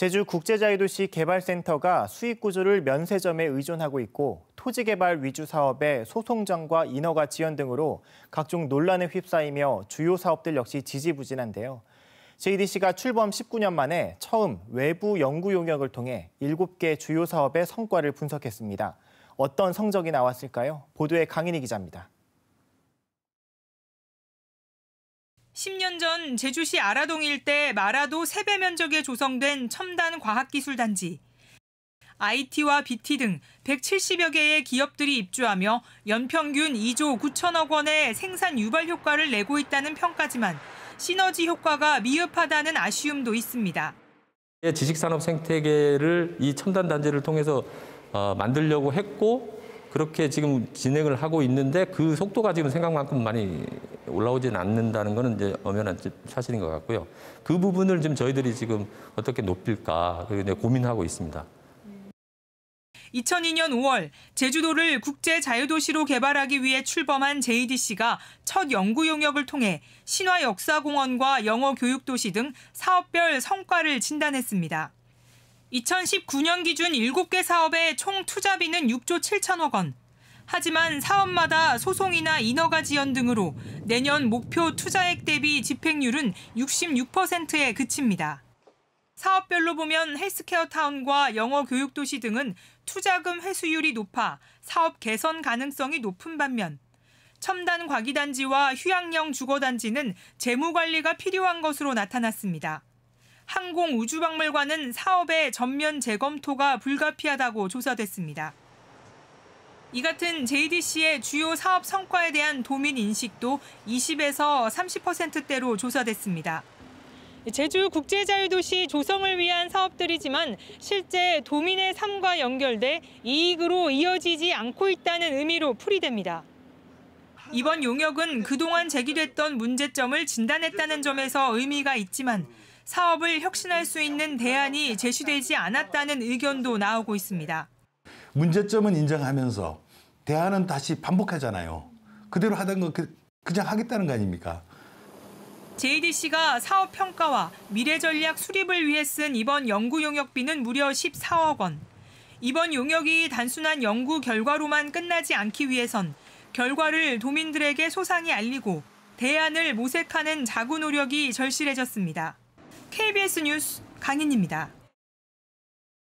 제주 국제자유도시 개발센터가 수익 구조를 면세점에 의존하고 있고 토지 개발 위주 사업에 소송전과 인허가 지연 등으로 각종 논란에 휩싸이며 주요 사업들 역시 지지부진한데요. JDC가 출범 19년 만에 처음 외부 연구 용역을 통해 7개 주요 사업의 성과를 분석했습니다. 어떤 성적이 나왔을까요? 보도에 강인희 기자입니다. 10년 전 제주시 아라동 일대 마라도 세배 면적에 조성된 첨단 과학기술단지. IT와 BT 등 170여 개의 기업들이 입주하며 연평균 2조 9천억 원의 생산 유발 효과를 내고 있다는 평가지만 시너지 효과가 미흡하다는 아쉬움도 있습니다. 예, 지식산업 생태계를 이 첨단 단지를 통해서 어, 만들려고 했고 그렇게 지금 진행을 하고 있는데 그 속도가 지금 생각만큼 많이 올라오진 않는다는 것은 이제 엄연한 사실인 것 같고요. 그 부분을 지금 저희들이 지금 어떻게 높일까 고민하고 있습니다. 2002년 5월 제주도를 국제 자유도시로 개발하기 위해 출범한 JDC가 첫 연구 용역을 통해 신화 역사공원과 영어 교육 도시 등 사업별 성과를 진단했습니다. 2019년 기준 7개 사업의 총 투자비는 6조 7천억 원, 하지만 사업마다 소송이나 인허가 지연 등으로 내년 목표 투자액 대비 집행률은 66%에 그칩니다. 사업별로 보면 헬스케어 타운과 영어 교육 도시 등은 투자금 회수율이 높아 사업 개선 가능성이 높은 반면 첨단 과기단지와 휴양형 주거단지는 재무관리가 필요한 것으로 나타났습니다. 항공우주박물관은 사업의 전면 재검토가 불가피하다고 조사됐습니다. 이 같은 JDC의 주요 사업 성과에 대한 도민 인식도 20에서 30%대로 조사됐습니다. 제주 국제자유도시 조성을 위한 사업들이지만 실제 도민의 삶과 연결돼 이익으로 이어지지 않고 있다는 의미로 풀이됩니다. 이번 용역은 그동안 제기됐던 문제점을 진단했다는 점에서 의미가 있지만 사업을 혁신할 수 있는 대안이 제시되지 않았다는 의견도 나오고 있습니다. 문제점은 인정하면서 대안은 다시 반복하잖아요. 그대로 하던 거 그, 그냥 하겠다는 거 아닙니까? JDC가 사업 평가와 미래 전략 수립을 위해 쓴 이번 연구 용역비는 무려 14억 원. 이번 용역이 단순한 연구 결과로만 끝나지 않기 위해선 결과를 도민들에게 소상히 알리고 대안을 모색하는 자구 노력이 절실해졌습니다. KBS 뉴스 강인입니다.